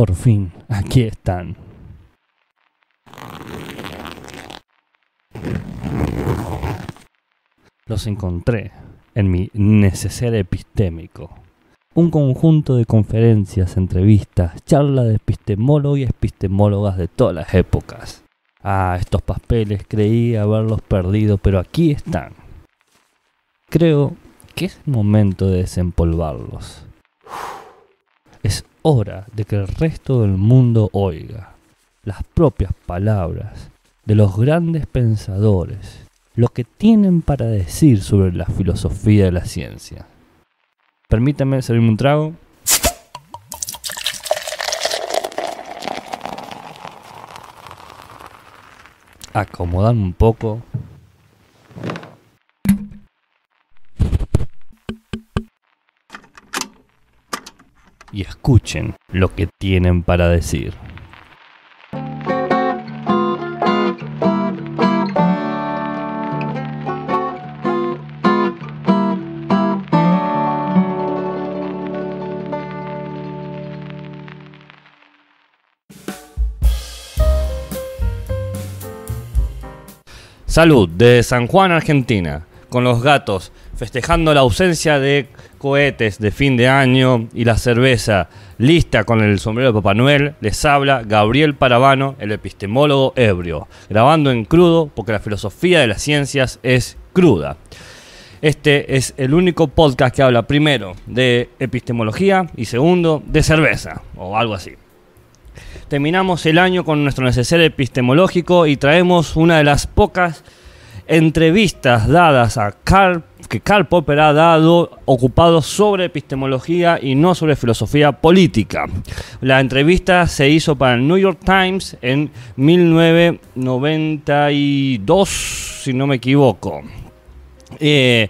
Por fin, aquí están. Los encontré en mi neceser epistémico. Un conjunto de conferencias, entrevistas, charlas de epistemólogos y epistemólogas de todas las épocas. Ah, estos papeles creí haberlos perdido, pero aquí están. Creo que es momento de desempolvarlos. Es hora de que el resto del mundo oiga las propias palabras de los grandes pensadores, lo que tienen para decir sobre la filosofía de la ciencia. Permítanme servirme un trago. acomodarme un poco escuchen lo que tienen para decir. Salud, de San Juan, Argentina, con los gatos, festejando la ausencia de cohetes de fin de año y la cerveza lista con el sombrero de Papá Noel, les habla Gabriel Parabano, el epistemólogo ebrio, grabando en crudo porque la filosofía de las ciencias es cruda. Este es el único podcast que habla primero de epistemología y segundo de cerveza o algo así. Terminamos el año con nuestro necesario epistemológico y traemos una de las pocas entrevistas dadas a Carl que Karl Popper ha dado ocupado sobre epistemología y no sobre filosofía política. La entrevista se hizo para el New York Times en 1992, si no me equivoco. Eh,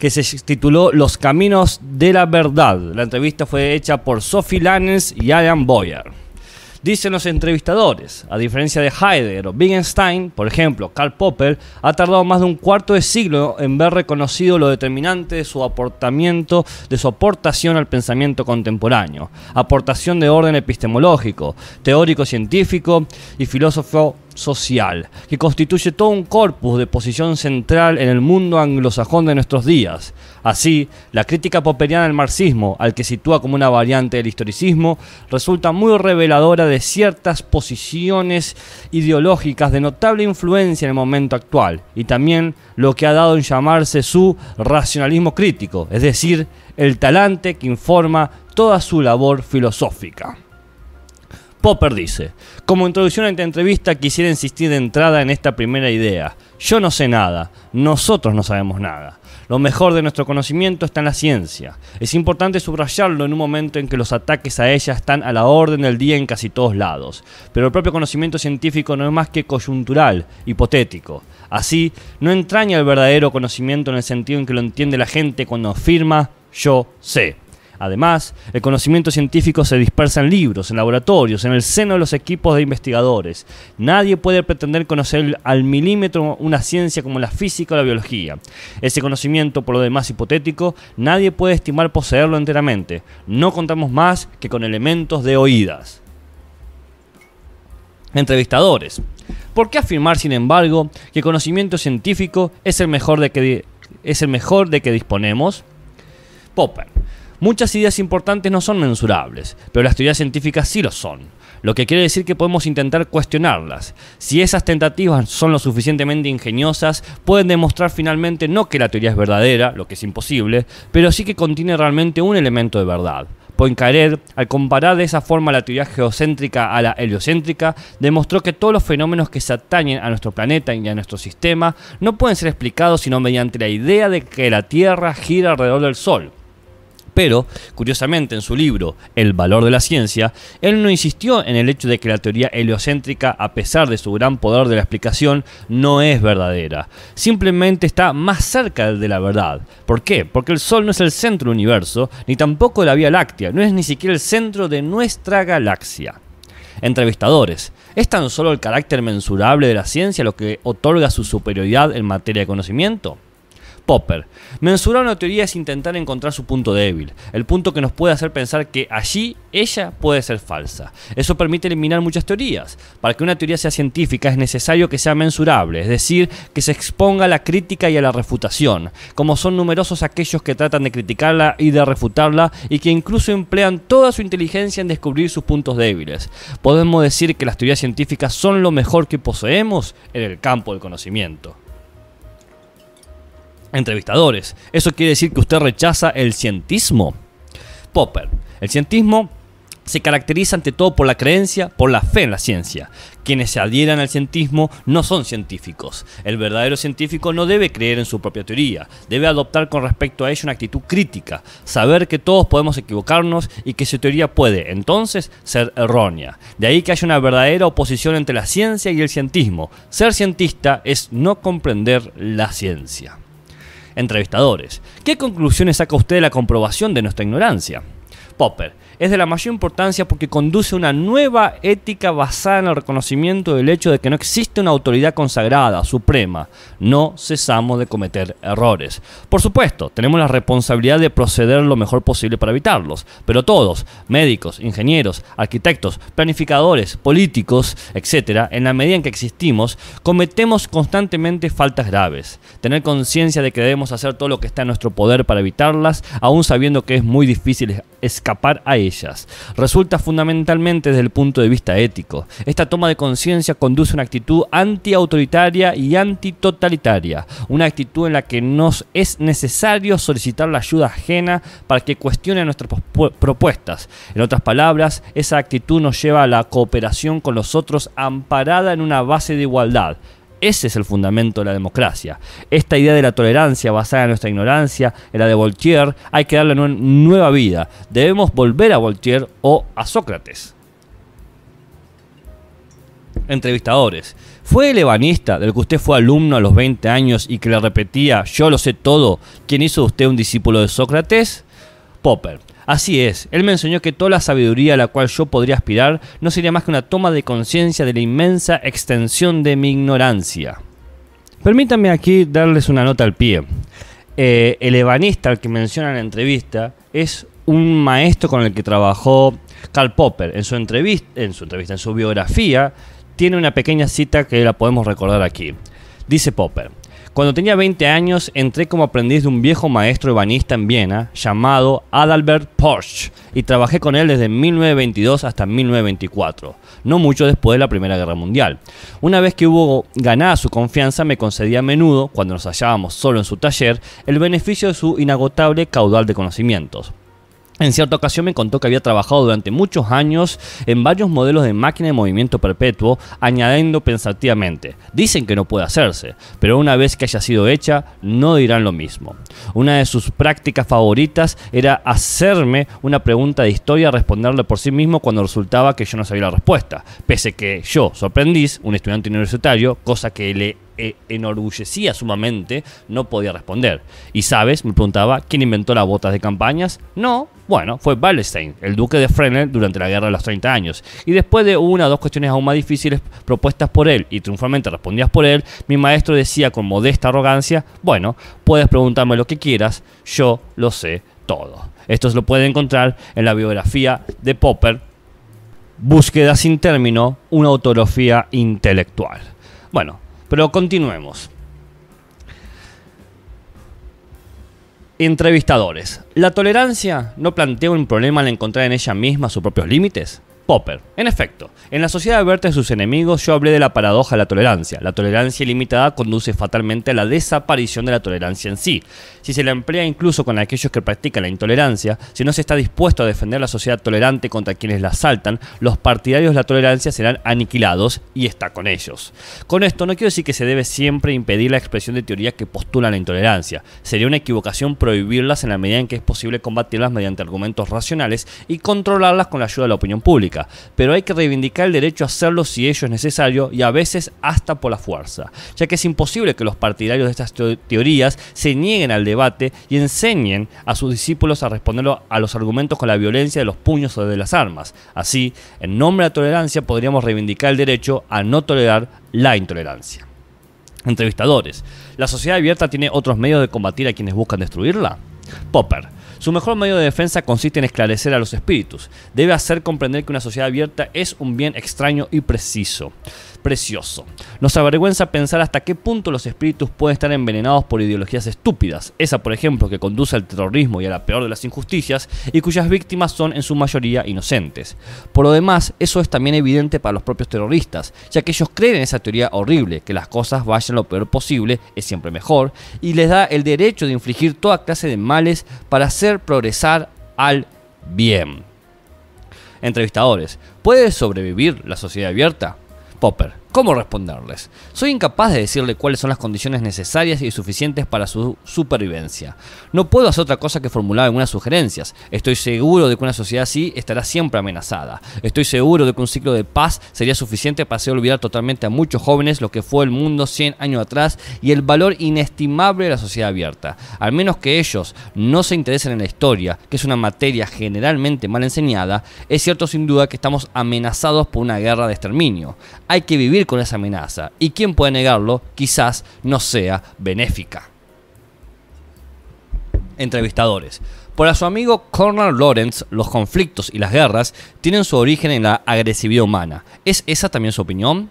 que se tituló Los Caminos de la Verdad. La entrevista fue hecha por Sophie Lannes y Adam Boyer dicen los entrevistadores. A diferencia de Heidegger o Wittgenstein, por ejemplo, Karl Popper ha tardado más de un cuarto de siglo en ver reconocido lo determinante de su aportamiento, de su aportación al pensamiento contemporáneo, aportación de orden epistemológico, teórico científico y filósofo social, que constituye todo un corpus de posición central en el mundo anglosajón de nuestros días. Así, la crítica popperiana del marxismo, al que sitúa como una variante del historicismo, resulta muy reveladora de ciertas posiciones ideológicas de notable influencia en el momento actual, y también lo que ha dado en llamarse su racionalismo crítico, es decir, el talante que informa toda su labor filosófica. Popper dice, como introducción a esta entrevista quisiera insistir de entrada en esta primera idea. Yo no sé nada, nosotros no sabemos nada. Lo mejor de nuestro conocimiento está en la ciencia. Es importante subrayarlo en un momento en que los ataques a ella están a la orden del día en casi todos lados. Pero el propio conocimiento científico no es más que coyuntural, hipotético. Así, no entraña el verdadero conocimiento en el sentido en que lo entiende la gente cuando afirma yo sé. Además, el conocimiento científico se dispersa en libros, en laboratorios, en el seno de los equipos de investigadores. Nadie puede pretender conocer al milímetro una ciencia como la física o la biología. Ese conocimiento, por lo demás hipotético, nadie puede estimar poseerlo enteramente. No contamos más que con elementos de oídas. Entrevistadores. ¿Por qué afirmar, sin embargo, que el conocimiento científico es el mejor de que, es el mejor de que disponemos? Popper. Muchas ideas importantes no son mensurables, pero las teorías científicas sí lo son, lo que quiere decir que podemos intentar cuestionarlas. Si esas tentativas son lo suficientemente ingeniosas, pueden demostrar finalmente no que la teoría es verdadera, lo que es imposible, pero sí que contiene realmente un elemento de verdad. Poincaré, al comparar de esa forma la teoría geocéntrica a la heliocéntrica, demostró que todos los fenómenos que se atañen a nuestro planeta y a nuestro sistema no pueden ser explicados sino mediante la idea de que la Tierra gira alrededor del Sol. Pero, curiosamente, en su libro El valor de la ciencia, él no insistió en el hecho de que la teoría heliocéntrica, a pesar de su gran poder de la explicación, no es verdadera. Simplemente está más cerca de la verdad. ¿Por qué? Porque el Sol no es el centro del universo, ni tampoco la Vía Láctea, no es ni siquiera el centro de nuestra galaxia. Entrevistadores. ¿Es tan solo el carácter mensurable de la ciencia lo que otorga su superioridad en materia de conocimiento? Popper. Mensurar una teoría es intentar encontrar su punto débil, el punto que nos puede hacer pensar que allí ella puede ser falsa. Eso permite eliminar muchas teorías. Para que una teoría sea científica es necesario que sea mensurable, es decir, que se exponga a la crítica y a la refutación, como son numerosos aquellos que tratan de criticarla y de refutarla y que incluso emplean toda su inteligencia en descubrir sus puntos débiles. Podemos decir que las teorías científicas son lo mejor que poseemos en el campo del conocimiento entrevistadores. ¿Eso quiere decir que usted rechaza el cientismo? Popper, el cientismo se caracteriza ante todo por la creencia, por la fe en la ciencia. Quienes se adhieran al cientismo no son científicos. El verdadero científico no debe creer en su propia teoría, debe adoptar con respecto a ella una actitud crítica, saber que todos podemos equivocarnos y que su teoría puede, entonces, ser errónea. De ahí que haya una verdadera oposición entre la ciencia y el cientismo. Ser cientista es no comprender la ciencia entrevistadores. ¿Qué conclusiones saca usted de la comprobación de nuestra ignorancia? Popper, es de la mayor importancia porque conduce a una nueva ética basada en el reconocimiento del hecho de que no existe una autoridad consagrada, suprema. No cesamos de cometer errores. Por supuesto, tenemos la responsabilidad de proceder lo mejor posible para evitarlos, pero todos, médicos, ingenieros, arquitectos, planificadores, políticos, etc., en la medida en que existimos, cometemos constantemente faltas graves. Tener conciencia de que debemos hacer todo lo que está en nuestro poder para evitarlas, aún sabiendo que es muy difícil escapar a ellas, Resulta fundamentalmente desde el punto de vista ético. Esta toma de conciencia conduce a una actitud antiautoritaria y antitotalitaria, una actitud en la que nos es necesario solicitar la ayuda ajena para que cuestione nuestras propuestas. En otras palabras, esa actitud nos lleva a la cooperación con los otros amparada en una base de igualdad ese es el fundamento de la democracia. Esta idea de la tolerancia basada en nuestra ignorancia, en la de Voltaire, hay que darle una nueva vida. Debemos volver a Voltaire o a Sócrates. Entrevistadores. ¿Fue el ebanista del que usted fue alumno a los 20 años y que le repetía, yo lo sé todo, quien hizo de usted un discípulo de Sócrates? Popper. Así es, él me enseñó que toda la sabiduría a la cual yo podría aspirar no sería más que una toma de conciencia de la inmensa extensión de mi ignorancia. Permítanme aquí darles una nota al pie. Eh, el ebanista al que menciona en la entrevista es un maestro con el que trabajó Karl Popper. En su entrevista, en su, entrevista, en su biografía, tiene una pequeña cita que la podemos recordar aquí. Dice Popper, cuando tenía 20 años, entré como aprendiz de un viejo maestro ebanista en Viena llamado Adalbert Porsche y trabajé con él desde 1922 hasta 1924, no mucho después de la Primera Guerra Mundial. Una vez que hubo ganada su confianza, me concedía a menudo, cuando nos hallábamos solo en su taller, el beneficio de su inagotable caudal de conocimientos. En cierta ocasión me contó que había trabajado durante muchos años en varios modelos de máquina de movimiento perpetuo, añadiendo pensativamente, dicen que no puede hacerse, pero una vez que haya sido hecha, no dirán lo mismo. Una de sus prácticas favoritas era hacerme una pregunta de historia, responderle por sí mismo cuando resultaba que yo no sabía la respuesta, pese que yo, sorprendís un estudiante universitario, cosa que le e-, enorgullecía sumamente, no podía responder. Y sabes, me preguntaba, ¿quién inventó las botas de campañas? No, bueno, fue Wallenstein, el duque de Fresnel durante la Guerra de los 30 años. Y después de una o dos cuestiones aún más difíciles propuestas por él y triunfalmente respondidas por él, mi maestro decía con modesta arrogancia, bueno, puedes preguntarme lo que quieras, yo lo sé todo. Esto se lo puede encontrar en la biografía de Popper, Búsqueda sin término, una autografía intelectual. Bueno, pero continuemos. Entrevistadores. ¿La tolerancia no plantea un problema al encontrar en ella misma sus propios límites? Popper. En efecto, en la sociedad abierta de sus enemigos yo hablé de la paradoja de la tolerancia. La tolerancia ilimitada conduce fatalmente a la desaparición de la tolerancia en sí. Si se la emplea incluso con aquellos que practican la intolerancia, si no se está dispuesto a defender la sociedad tolerante contra quienes la asaltan, los partidarios de la tolerancia serán aniquilados y está con ellos. Con esto no quiero decir que se debe siempre impedir la expresión de teorías que postulan la intolerancia. Sería una equivocación prohibirlas en la medida en que es posible combatirlas mediante argumentos racionales y controlarlas con la ayuda de la opinión pública pero hay que reivindicar el derecho a hacerlo si ello es necesario y a veces hasta por la fuerza, ya que es imposible que los partidarios de estas teorías se nieguen al debate y enseñen a sus discípulos a responder a los argumentos con la violencia de los puños o de las armas. Así, en nombre de la tolerancia podríamos reivindicar el derecho a no tolerar la intolerancia. Entrevistadores. ¿La sociedad abierta tiene otros medios de combatir a quienes buscan destruirla? Popper. Su mejor medio de defensa consiste en esclarecer a los espíritus. Debe hacer comprender que una sociedad abierta es un bien extraño y preciso precioso. Nos avergüenza pensar hasta qué punto los espíritus pueden estar envenenados por ideologías estúpidas, esa por ejemplo que conduce al terrorismo y a la peor de las injusticias y cuyas víctimas son en su mayoría inocentes. Por lo demás, eso es también evidente para los propios terroristas, ya que ellos creen en esa teoría horrible, que las cosas vayan lo peor posible, es siempre mejor, y les da el derecho de infligir toda clase de males para hacer progresar al bien. Entrevistadores, ¿puede sobrevivir la sociedad abierta? Popper cómo responderles. Soy incapaz de decirle cuáles son las condiciones necesarias y suficientes para su supervivencia. No puedo hacer otra cosa que formular algunas sugerencias. Estoy seguro de que una sociedad así estará siempre amenazada. Estoy seguro de que un ciclo de paz sería suficiente para hacer olvidar totalmente a muchos jóvenes lo que fue el mundo 100 años atrás y el valor inestimable de la sociedad abierta. Al menos que ellos no se interesen en la historia, que es una materia generalmente mal enseñada, es cierto sin duda que estamos amenazados por una guerra de exterminio. Hay que vivir con esa amenaza y quien puede negarlo quizás no sea benéfica. Entrevistadores. Para su amigo Connor Lawrence, los conflictos y las guerras tienen su origen en la agresividad humana. ¿Es esa también su opinión?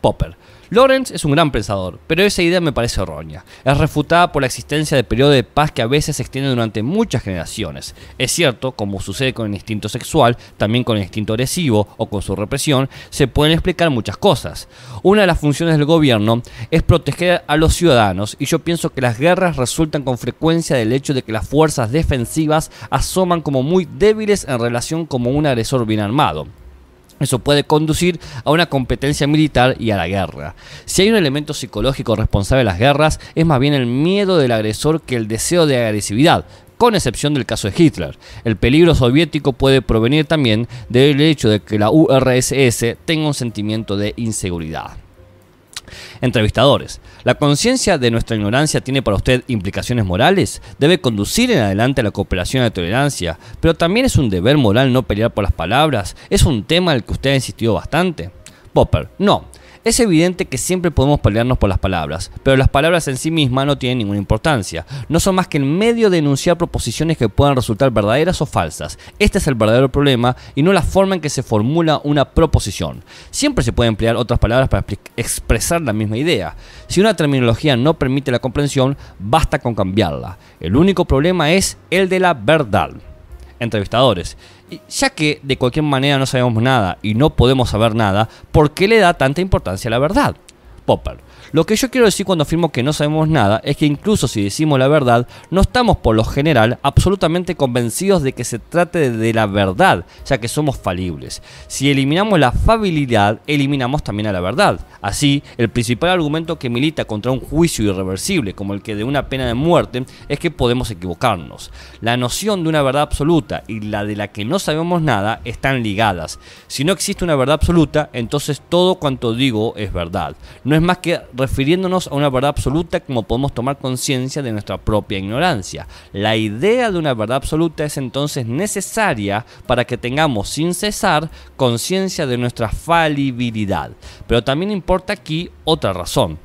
Popper. Lorenz es un gran pensador, pero esa idea me parece errónea. Es refutada por la existencia de periodos de paz que a veces se extienden durante muchas generaciones. Es cierto, como sucede con el instinto sexual, también con el instinto agresivo o con su represión, se pueden explicar muchas cosas. Una de las funciones del gobierno es proteger a los ciudadanos y yo pienso que las guerras resultan con frecuencia del hecho de que las fuerzas defensivas asoman como muy débiles en relación como un agresor bien armado. Eso puede conducir a una competencia militar y a la guerra. Si hay un elemento psicológico responsable de las guerras, es más bien el miedo del agresor que el deseo de agresividad, con excepción del caso de Hitler. El peligro soviético puede provenir también del hecho de que la URSS tenga un sentimiento de inseguridad. Entrevistadores, ¿la conciencia de nuestra ignorancia tiene para usted implicaciones morales? Debe conducir en adelante a la cooperación y la tolerancia, pero también es un deber moral no pelear por las palabras, es un tema al que usted ha insistido bastante. Popper, no, es evidente que siempre podemos pelearnos por las palabras, pero las palabras en sí mismas no tienen ninguna importancia. No son más que el medio de enunciar proposiciones que puedan resultar verdaderas o falsas. Este es el verdadero problema y no la forma en que se formula una proposición. Siempre se pueden emplear otras palabras para expresar la misma idea. Si una terminología no permite la comprensión, basta con cambiarla. El único problema es el de la verdad entrevistadores ya que de cualquier manera no sabemos nada y no podemos saber nada, ¿por qué le da tanta importancia a la verdad? Popper. Lo que yo quiero decir cuando afirmo que no sabemos nada es que incluso si decimos la verdad, no estamos por lo general absolutamente convencidos de que se trate de la verdad, ya que somos falibles. Si eliminamos la fabilidad, eliminamos también a la verdad. Así, el principal argumento que milita contra un juicio irreversible, como el que de una pena de muerte, es que podemos equivocarnos. La noción de una verdad absoluta y la de la que no sabemos nada están ligadas. Si no existe una verdad absoluta, entonces todo cuanto digo es verdad no es más que refiriéndonos a una verdad absoluta como podemos tomar conciencia de nuestra propia ignorancia. La idea de una verdad absoluta es entonces necesaria para que tengamos sin cesar conciencia de nuestra falibilidad. Pero también importa aquí otra razón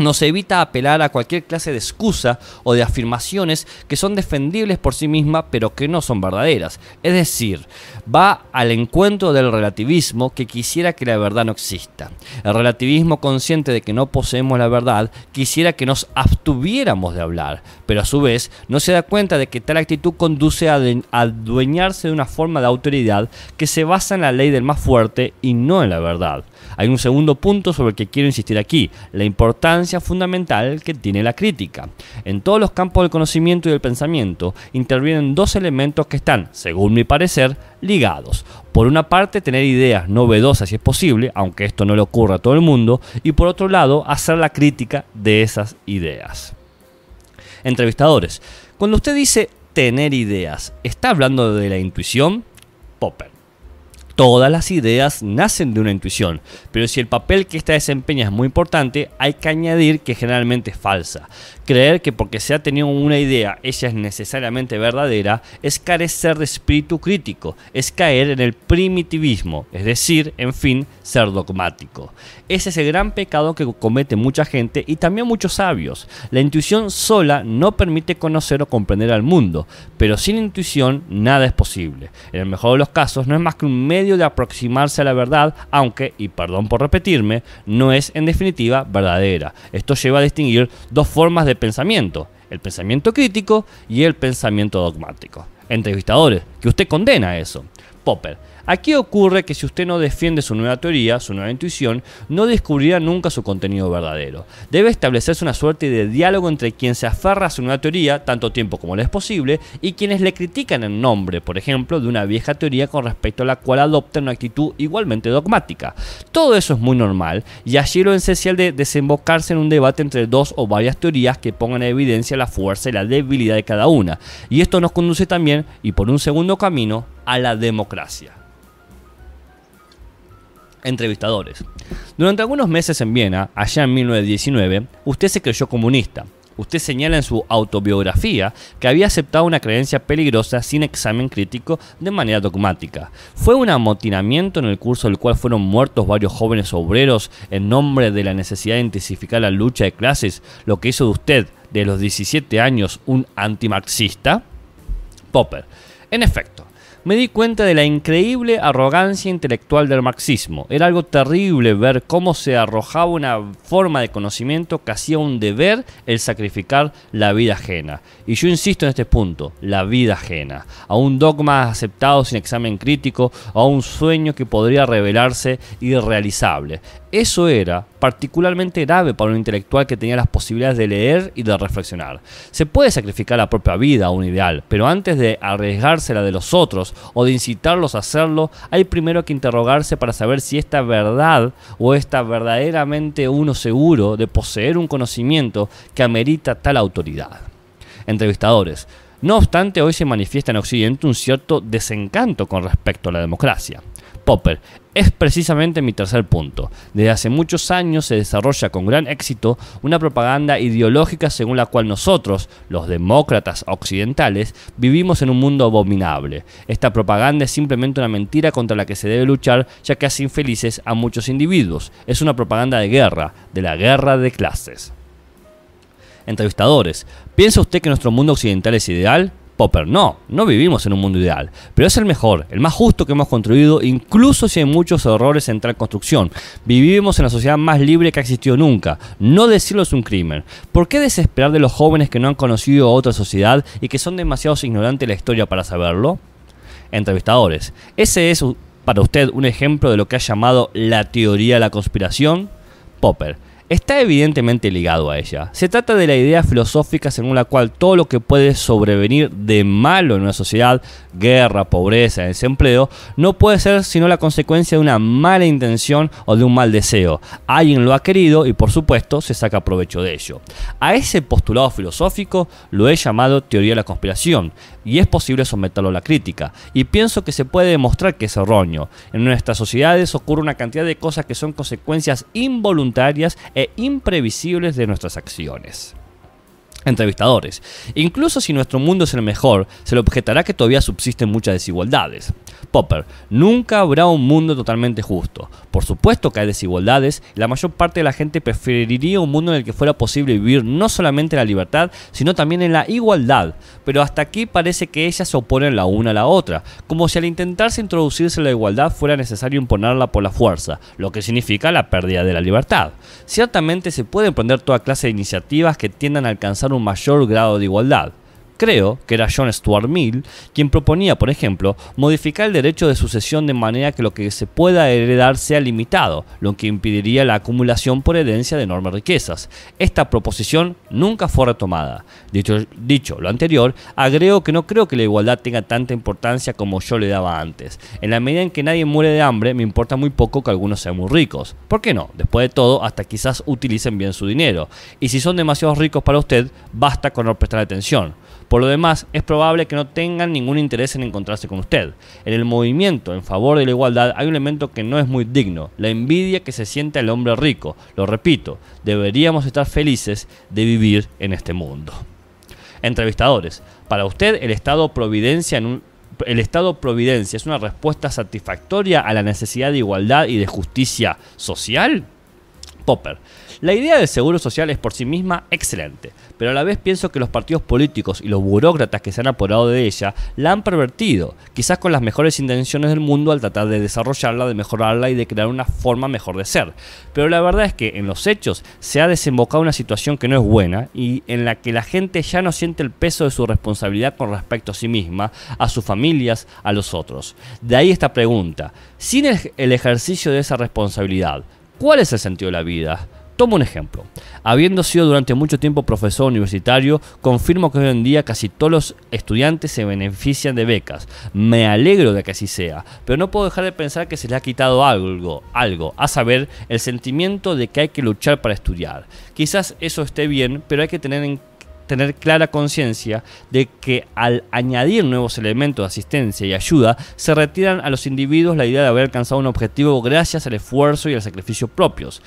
nos evita apelar a cualquier clase de excusa o de afirmaciones que son defendibles por sí misma pero que no son verdaderas. Es decir, va al encuentro del relativismo que quisiera que la verdad no exista. El relativismo consciente de que no poseemos la verdad quisiera que nos abstuviéramos de hablar, pero a su vez no se da cuenta de que tal actitud conduce a adueñarse de una forma de autoridad que se basa en la ley del más fuerte y no en la verdad. Hay un segundo punto sobre el que quiero insistir aquí, la importancia fundamental que tiene la crítica. En todos los campos del conocimiento y del pensamiento intervienen dos elementos que están, según mi parecer, ligados. Por una parte, tener ideas novedosas si es posible, aunque esto no le ocurra a todo el mundo, y por otro lado, hacer la crítica de esas ideas. Entrevistadores, cuando usted dice tener ideas, ¿está hablando de la intuición? Popper. Todas las ideas nacen de una intuición, pero si el papel que esta desempeña es muy importante, hay que añadir que generalmente es falsa, Creer que porque se ha tenido una idea, ella es necesariamente verdadera, es carecer de espíritu crítico, es caer en el primitivismo, es decir, en fin, ser dogmático. Ese es el gran pecado que comete mucha gente y también muchos sabios. La intuición sola no permite conocer o comprender al mundo, pero sin intuición nada es posible. En el mejor de los casos no es más que un medio de aproximarse a la verdad, aunque, y perdón por repetirme, no es en definitiva verdadera. Esto lleva a distinguir dos formas de pensamiento, el pensamiento crítico y el pensamiento dogmático. Entrevistadores, que usted condena eso. Popper, Aquí ocurre que si usted no defiende su nueva teoría, su nueva intuición, no descubrirá nunca su contenido verdadero. Debe establecerse una suerte de diálogo entre quien se aferra a su nueva teoría, tanto tiempo como le es posible, y quienes le critican en nombre, por ejemplo, de una vieja teoría con respecto a la cual adopta una actitud igualmente dogmática. Todo eso es muy normal, y allí lo esencial de desembocarse en un debate entre dos o varias teorías que pongan en evidencia la fuerza y la debilidad de cada una. Y esto nos conduce también, y por un segundo camino, a la democracia entrevistadores. Durante algunos meses en Viena, allá en 1919, usted se creyó comunista. Usted señala en su autobiografía que había aceptado una creencia peligrosa sin examen crítico de manera dogmática. Fue un amotinamiento en el curso del cual fueron muertos varios jóvenes obreros en nombre de la necesidad de intensificar la lucha de clases, lo que hizo de usted, de los 17 años, un antimarxista. Popper. En efecto, me di cuenta de la increíble arrogancia intelectual del marxismo. Era algo terrible ver cómo se arrojaba una forma de conocimiento que hacía un deber el sacrificar la vida ajena. Y yo insisto en este punto, la vida ajena, a un dogma aceptado sin examen crítico, a un sueño que podría revelarse irrealizable. Eso era particularmente grave para un intelectual que tenía las posibilidades de leer y de reflexionar. Se puede sacrificar la propia vida a un ideal, pero antes de arriesgársela de los otros o de incitarlos a hacerlo, hay primero que interrogarse para saber si esta verdad o está verdaderamente uno seguro de poseer un conocimiento que amerita tal autoridad. Entrevistadores. No obstante, hoy se manifiesta en Occidente un cierto desencanto con respecto a la democracia. Es precisamente mi tercer punto. Desde hace muchos años se desarrolla con gran éxito una propaganda ideológica según la cual nosotros, los demócratas occidentales, vivimos en un mundo abominable. Esta propaganda es simplemente una mentira contra la que se debe luchar ya que hace infelices a muchos individuos. Es una propaganda de guerra, de la guerra de clases. Entrevistadores, ¿piensa usted que nuestro mundo occidental es ideal? Popper. No, no vivimos en un mundo ideal, pero es el mejor, el más justo que hemos construido, incluso si hay muchos errores en tal construcción. Vivimos en la sociedad más libre que ha existido nunca. No decirlo es un crimen. ¿Por qué desesperar de los jóvenes que no han conocido otra sociedad y que son demasiados ignorantes de la historia para saberlo? Entrevistadores, ese es para usted un ejemplo de lo que ha llamado la teoría de la conspiración. Popper está evidentemente ligado a ella. Se trata de la idea filosófica según la cual todo lo que puede sobrevenir de malo en una sociedad, guerra, pobreza, desempleo, no puede ser sino la consecuencia de una mala intención o de un mal deseo. Alguien lo ha querido y por supuesto se saca provecho de ello. A ese postulado filosófico lo he llamado teoría de la conspiración y es posible someterlo a la crítica. Y pienso que se puede demostrar que es erróneo. En nuestras sociedades ocurre una cantidad de cosas que son consecuencias involuntarias e imprevisibles de nuestras acciones. Entrevistadores. Incluso si nuestro mundo es el mejor, se le objetará que todavía subsisten muchas desigualdades. Popper, nunca habrá un mundo totalmente justo. Por supuesto que hay desigualdades, y la mayor parte de la gente preferiría un mundo en el que fuera posible vivir no solamente en la libertad, sino también en la igualdad. Pero hasta aquí parece que ellas se oponen la una a la otra, como si al intentarse introducirse la igualdad fuera necesario imponerla por la fuerza, lo que significa la pérdida de la libertad. Ciertamente se puede emprender toda clase de iniciativas que tiendan a alcanzar un mayor grado de igualdad creo que era John Stuart Mill, quien proponía, por ejemplo, modificar el derecho de sucesión de manera que lo que se pueda heredar sea limitado, lo que impediría la acumulación por herencia de enormes riquezas. Esta proposición nunca fue retomada. Dicho, dicho lo anterior, agrego que no creo que la igualdad tenga tanta importancia como yo le daba antes. En la medida en que nadie muere de hambre, me importa muy poco que algunos sean muy ricos. ¿Por qué no? Después de todo, hasta quizás utilicen bien su dinero. Y si son demasiados ricos para usted, basta con no prestar atención. Por lo demás, es probable que no tengan ningún interés en encontrarse con usted. En el movimiento en favor de la igualdad hay un elemento que no es muy digno, la envidia que se siente al hombre rico. Lo repito, deberíamos estar felices de vivir en este mundo. Entrevistadores, para usted el Estado providencia el Estado Providencia es una respuesta satisfactoria a la necesidad de igualdad y de justicia social? Popper, la idea del seguro social es por sí misma excelente, pero a la vez pienso que los partidos políticos y los burócratas que se han apoderado de ella la han pervertido, quizás con las mejores intenciones del mundo al tratar de desarrollarla, de mejorarla y de crear una forma mejor de ser. Pero la verdad es que en los hechos se ha desembocado una situación que no es buena y en la que la gente ya no siente el peso de su responsabilidad con respecto a sí misma, a sus familias, a los otros. De ahí esta pregunta, sin el ejercicio de esa responsabilidad, ¿cuál es el sentido de la vida? Tomo un ejemplo. Habiendo sido durante mucho tiempo profesor universitario, confirmo que hoy en día casi todos los estudiantes se benefician de becas. Me alegro de que así sea, pero no puedo dejar de pensar que se les ha quitado algo, algo, a saber, el sentimiento de que hay que luchar para estudiar. Quizás eso esté bien, pero hay que tener tener clara conciencia de que al añadir nuevos elementos de asistencia y ayuda, se retiran a los individuos la idea de haber alcanzado un objetivo gracias al esfuerzo y al sacrificio propios.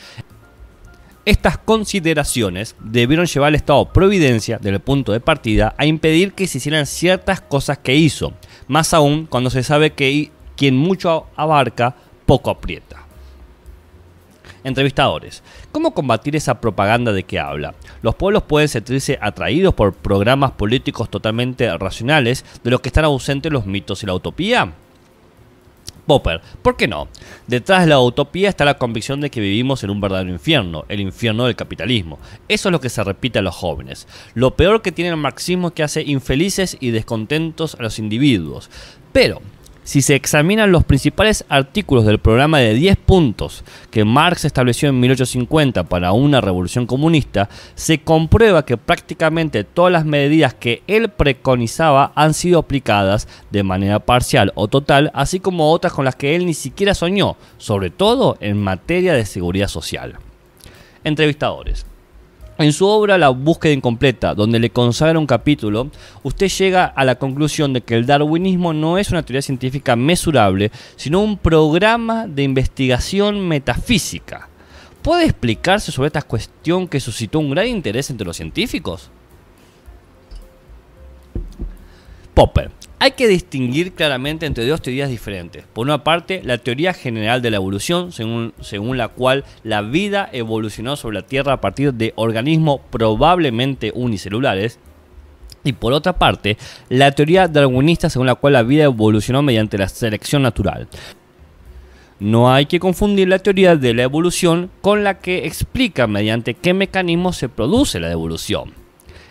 Estas consideraciones debieron llevar al Estado Providencia, desde el punto de partida, a impedir que se hicieran ciertas cosas que hizo, más aún cuando se sabe que quien mucho abarca, poco aprieta. Entrevistadores, ¿cómo combatir esa propaganda de que habla? Los pueblos pueden sentirse atraídos por programas políticos totalmente racionales de los que están ausentes los mitos y la utopía. Popper. ¿Por qué no? Detrás de la utopía está la convicción de que vivimos en un verdadero infierno, el infierno del capitalismo. Eso es lo que se repite a los jóvenes. Lo peor que tiene el marxismo es que hace infelices y descontentos a los individuos. Pero si se examinan los principales artículos del programa de 10 puntos que Marx estableció en 1850 para una revolución comunista, se comprueba que prácticamente todas las medidas que él preconizaba han sido aplicadas de manera parcial o total, así como otras con las que él ni siquiera soñó, sobre todo en materia de seguridad social. Entrevistadores. En su obra La búsqueda incompleta, donde le consagra un capítulo, usted llega a la conclusión de que el darwinismo no es una teoría científica mesurable, sino un programa de investigación metafísica. ¿Puede explicarse sobre esta cuestión que suscitó un gran interés entre los científicos? Popper hay que distinguir claramente entre dos teorías diferentes. Por una parte, la teoría general de la evolución, según, la cual la vida evolucionó sobre la Tierra a partir de organismos probablemente unicelulares, y por otra parte, la teoría darwinista según la cual la vida evolucionó mediante la selección natural. No hay que confundir la teoría de la evolución con la que explica mediante qué mecanismos se produce la evolución.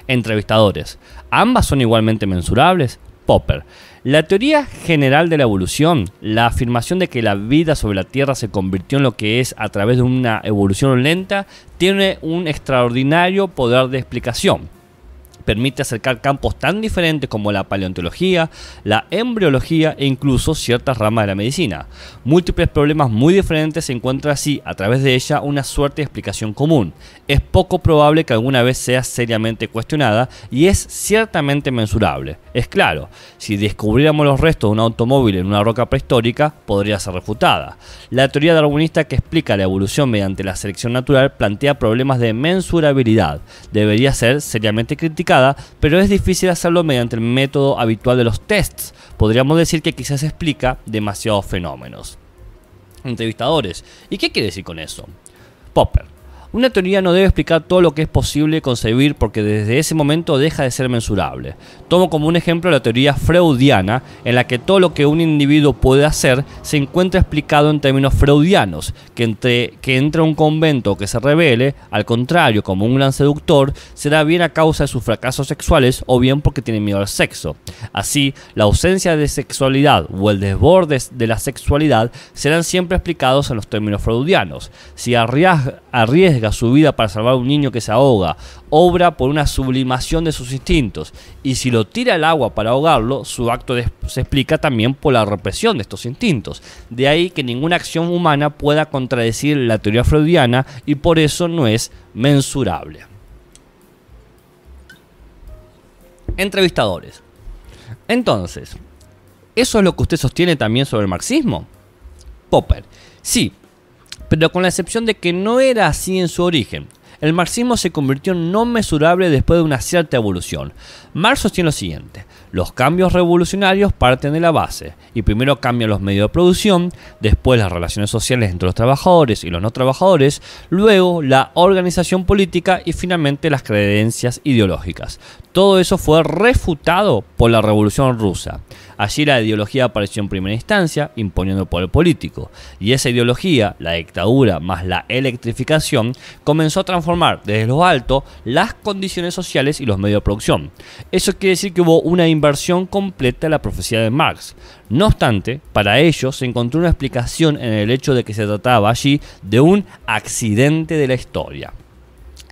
Entrevistadores, ambas son igualmente mensurables. Popper. La teoría general de la evolución, la afirmación de que la vida sobre la Tierra se convirtió en lo que es a través de una evolución lenta, tiene un extraordinario poder de explicación. Permite acercar campos tan diferentes como la paleontología, la embriología e incluso ciertas ramas de la medicina. Múltiples problemas muy diferentes se encuentra así, a través de ella, una suerte de explicación común. Es poco probable que alguna vez sea seriamente cuestionada y es ciertamente mensurable. Es claro, si descubriéramos los restos de un automóvil en una roca prehistórica, podría ser refutada. La teoría darwinista que explica la evolución mediante la selección natural plantea problemas de mensurabilidad. Debería ser seriamente criticada, pero es difícil hacerlo mediante el método habitual de los tests. Podríamos decir que quizás explica demasiados fenómenos. Entrevistadores. ¿Y qué quiere decir con eso? Popper. Una teoría no debe explicar todo lo que es posible concebir porque desde ese momento deja de ser mensurable. Tomo como un ejemplo la teoría freudiana, en la que todo lo que un individuo puede hacer se encuentra explicado en términos freudianos, que entre que entre a un convento que se revele, al contrario, como un gran seductor, será bien a causa de sus fracasos sexuales o bien porque tiene miedo al sexo. Así, la ausencia de sexualidad o el desborde de la sexualidad serán siempre explicados en los términos freudianos. Si arriesga su vida para salvar a un niño que se ahoga, obra por una sublimación de sus instintos. Y si lo tira al agua para ahogarlo, su acto se explica también por la represión de estos instintos. De ahí que ninguna acción humana pueda contradecir la teoría freudiana y por eso no es mensurable. Entrevistadores. Entonces, ¿eso es lo que usted sostiene también sobre el marxismo? Popper. Sí, pero con la excepción de que no era así en su origen. El marxismo se convirtió en no mesurable después de una cierta evolución. Marx sostiene lo siguiente. Los cambios revolucionarios parten de la base y primero cambian los medios de producción, después las relaciones sociales entre los trabajadores y los no trabajadores, luego la organización política y finalmente las creencias ideológicas. Todo eso fue refutado por la Revolución rusa. Allí la ideología apareció en primera instancia imponiendo poder político, y esa ideología, la dictadura más la electrificación, comenzó a transformar desde lo alto las condiciones sociales y los medios de producción. Eso quiere decir que hubo una inversión completa de la profecía de Marx. No obstante, para ello se encontró una explicación en el hecho de que se trataba allí de un accidente de la historia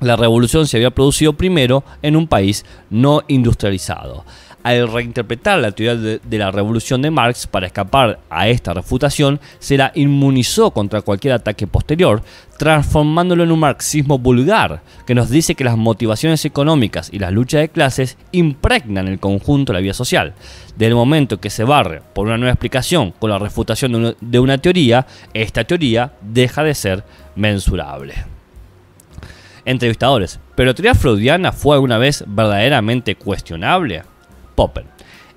la revolución se había producido primero en un país no industrializado. Al reinterpretar la teoría de, la revolución de Marx para escapar a esta refutación, se la inmunizó contra cualquier ataque posterior, transformándolo en un marxismo vulgar, que nos dice que las motivaciones económicas y las luchas de clases impregnan el conjunto de la vida social. Del momento que se barre por una nueva explicación con la refutación de una teoría, esta teoría deja de ser mensurable entrevistadores. ¿Pero teoría freudiana fue alguna vez verdaderamente cuestionable? Popper.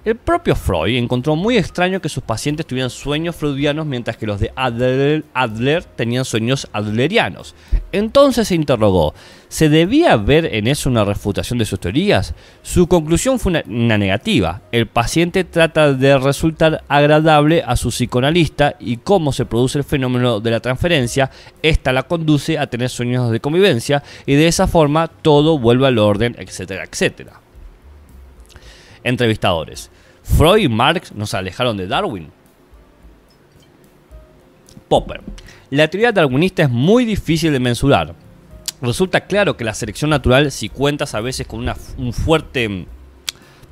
El propio Freud encontró muy extraño que sus pacientes tuvieran sueños freudianos mientras que los de Adler, tenían sueños adlerianos. Entonces se interrogó, ¿se debía ver en eso una refutación de sus teorías? Su conclusión fue una, negativa. El paciente trata de resultar agradable a su psicoanalista y cómo se produce el fenómeno de la transferencia, esta la conduce a tener sueños de convivencia y de esa forma todo vuelve al orden, etcétera, etcétera entrevistadores. Freud y Marx nos alejaron de Darwin. Popper. La teoría darwinista es muy difícil de mensurar. Resulta claro que la selección natural, si cuentas a veces con un fuerte mm,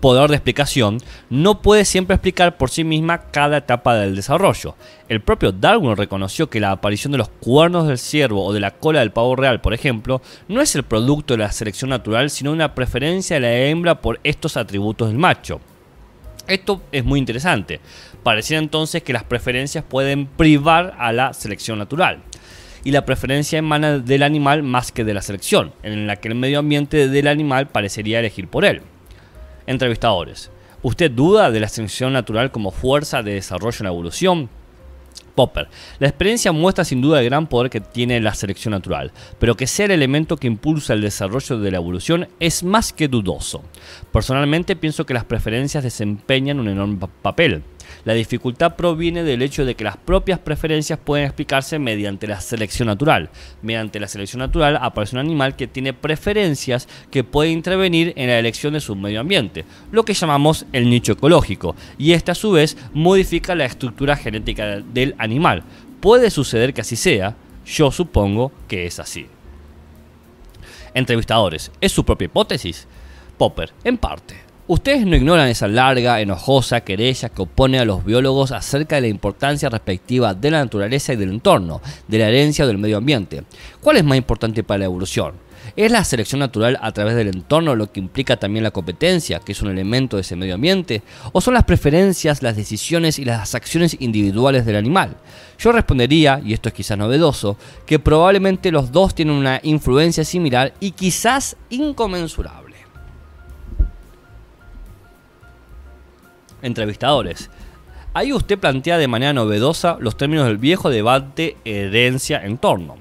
poder de explicación, no puede siempre explicar por sí misma cada etapa del desarrollo. El propio Darwin reconoció que la aparición de los cuernos del ciervo o de la cola del pavo real, por ejemplo, no es el producto de la selección natural, sino una preferencia de la hembra por estos atributos del macho. Esto es muy interesante. Pareciera entonces que las preferencias pueden privar a la selección natural y la preferencia emana del animal más que de la selección, en la que el medio ambiente del animal parecería elegir por él. Entrevistadores. ¿Usted duda de la selección natural como fuerza de desarrollo en la evolución? Popper. La experiencia muestra sin duda el gran poder que tiene la selección natural, pero que sea el elemento que impulsa el desarrollo de la evolución es más que dudoso. Personalmente pienso que las preferencias desempeñan un enorme papel. La dificultad proviene del hecho de que las propias preferencias pueden explicarse mediante la selección natural. Mediante la selección natural aparece un animal que tiene preferencias que puede intervenir en la elección de su medio ambiente, lo que llamamos el nicho ecológico, y este a su vez modifica la estructura genética del animal. Puede suceder que así sea, yo supongo que es así. Entrevistadores, ¿es su propia hipótesis? Popper, en parte. Ustedes no ignoran esa larga, enojosa querella que opone a los biólogos acerca de la importancia respectiva de la naturaleza y del entorno, de la herencia o del medio ambiente. ¿Cuál es más importante para la evolución? ¿Es la selección natural a través del entorno lo que implica también la competencia, que es un elemento de ese medio ambiente? ¿O son las preferencias, las decisiones y las acciones individuales del animal? Yo respondería, y esto es quizás novedoso, que probablemente los dos tienen una influencia similar y quizás inconmensurable. entrevistadores. Ahí usted plantea de manera novedosa los términos del viejo debate herencia-entorno.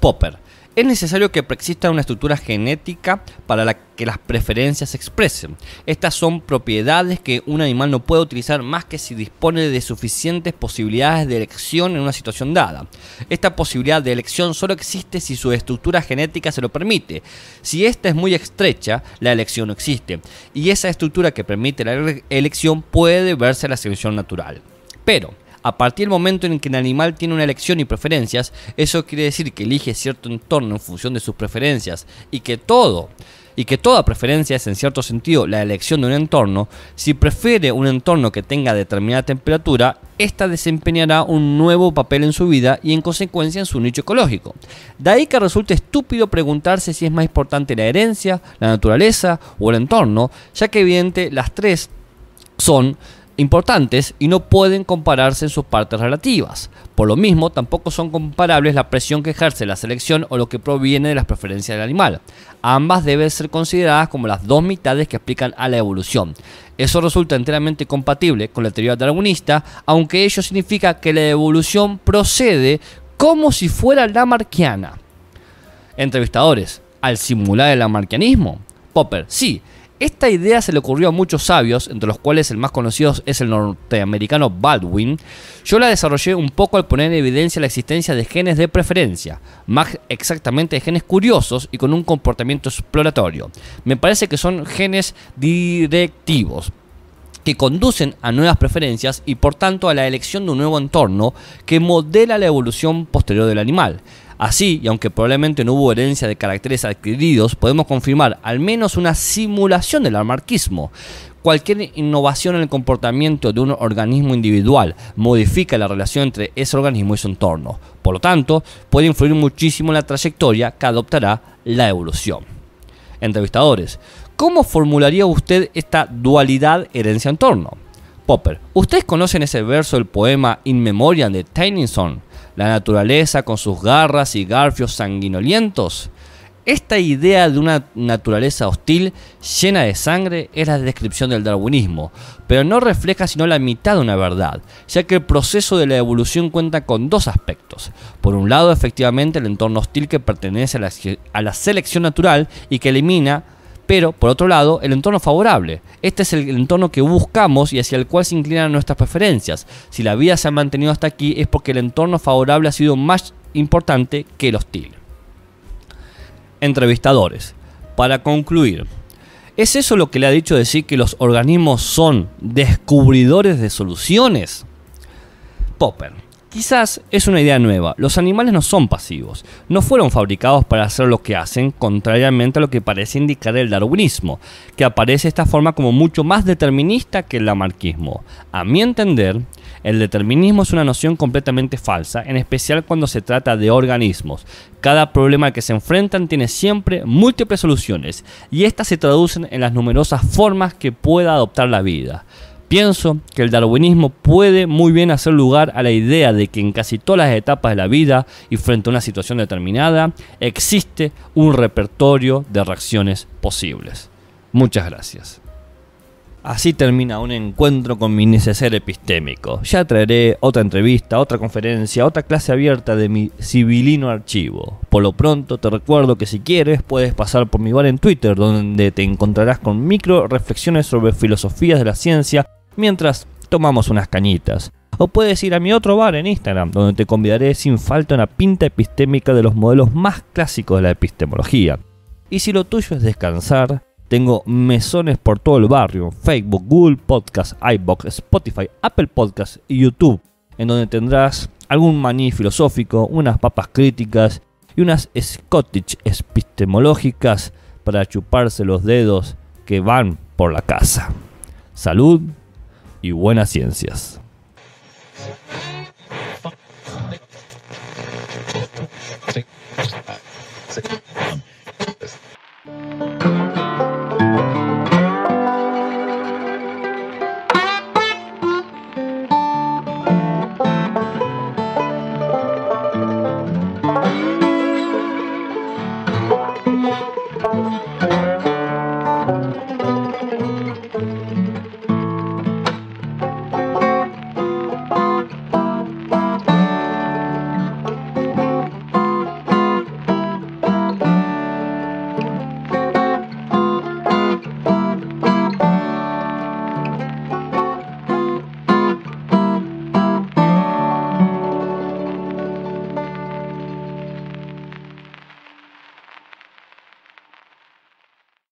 Popper, es necesario que exista una estructura genética para la que las preferencias se expresen. Estas son propiedades que un animal no puede utilizar más que si dispone de suficientes posibilidades de elección en una situación dada. Esta posibilidad de elección solo existe si su estructura genética se lo permite. Si esta es muy estrecha, la elección no existe. Y esa estructura que permite la elección puede verse la selección natural. Pero, a partir del momento en que el animal tiene una elección y preferencias, eso quiere decir que elige cierto entorno en función de sus preferencias y que todo y que toda preferencia es en cierto sentido la elección de un entorno, si prefiere un entorno que tenga determinada temperatura, ésta desempeñará un nuevo papel en su vida y en consecuencia en su nicho ecológico. De ahí que resulte estúpido preguntarse si es más importante la herencia, la naturaleza o el entorno, ya que evidente las tres son importantes y no pueden compararse en sus partes relativas. Por lo mismo, tampoco son comparables la presión que ejerce la selección o lo que proviene de las preferencias del animal. Ambas deben ser consideradas como las dos mitades que explican a la evolución. Eso resulta enteramente compatible con la teoría darwinista, aunque ello significa que la evolución procede como si fuera la marquiana. Entrevistadores, al simular el lamarquianismo, Popper, sí, esta idea se le ocurrió a muchos sabios, entre los cuales el más conocido es el norteamericano Baldwin. Yo la desarrollé un poco al poner en evidencia la existencia de genes de preferencia, más exactamente de genes curiosos y con un comportamiento exploratorio. Me parece que son genes directivos que conducen a nuevas preferencias y por tanto a la elección de un nuevo entorno que modela la evolución posterior del animal. Así, y aunque probablemente no hubo herencia de caracteres adquiridos, podemos confirmar al menos una simulación del anarquismo. Cualquier innovación en el comportamiento de un organismo individual modifica la relación entre ese organismo y su entorno. Por lo tanto, puede influir muchísimo en la trayectoria que adoptará la evolución. Entrevistadores, ¿cómo formularía usted esta dualidad herencia-entorno? Popper, ¿ustedes conocen ese verso del poema In Memoriam de Tennyson? la naturaleza con sus garras y garfios sanguinolientos. Esta idea de una naturaleza hostil, llena de sangre, es la descripción del darwinismo, pero no refleja sino la mitad de una verdad, ya que el proceso de la evolución cuenta con dos aspectos. Por un lado, efectivamente, el entorno hostil que pertenece a la, a la selección natural y que elimina pero por otro lado, el entorno favorable. Este es el entorno que buscamos y hacia el cual se inclinan nuestras preferencias. Si la vida se ha mantenido hasta aquí es porque el entorno favorable ha sido más importante que el hostil. Entrevistadores. Para concluir, ¿Es eso lo que le ha dicho decir que los organismos son descubridores de soluciones? Popper. Quizás es una idea nueva, los animales no son pasivos, no fueron fabricados para hacer lo que hacen, contrariamente a lo que parece indicar el darwinismo, que aparece de esta forma como mucho más determinista que el lamarquismo. A mi entender, el determinismo es una noción completamente falsa, en especial cuando se trata de organismos. Cada problema que se enfrentan tiene siempre múltiples soluciones, y estas se traducen en las numerosas formas que pueda adoptar la vida. Pienso que el darwinismo puede muy bien hacer lugar a la idea de que en casi todas las etapas de la vida y frente a una situación determinada existe un repertorio de reacciones posibles. Muchas gracias. Así termina un encuentro con mi neceser epistémico. Ya traeré otra entrevista, otra conferencia, otra clase abierta de mi civilino archivo. Por lo pronto te recuerdo que si quieres puedes pasar por mi bar en Twitter donde te encontrarás con micro reflexiones sobre filosofías de la ciencia mientras tomamos unas cañitas. O puedes ir a mi otro bar en Instagram, donde te convidaré sin falta una pinta epistémica de los modelos más clásicos de la epistemología. Y si lo tuyo es descansar, tengo mesones por todo el barrio, Facebook, Google Podcast, iBox, Spotify, Apple Podcast y YouTube, en donde tendrás algún maní filosófico, unas papas críticas y unas Scottish epistemológicas para chuparse los dedos que van por la casa. Salud y buenas ciencias.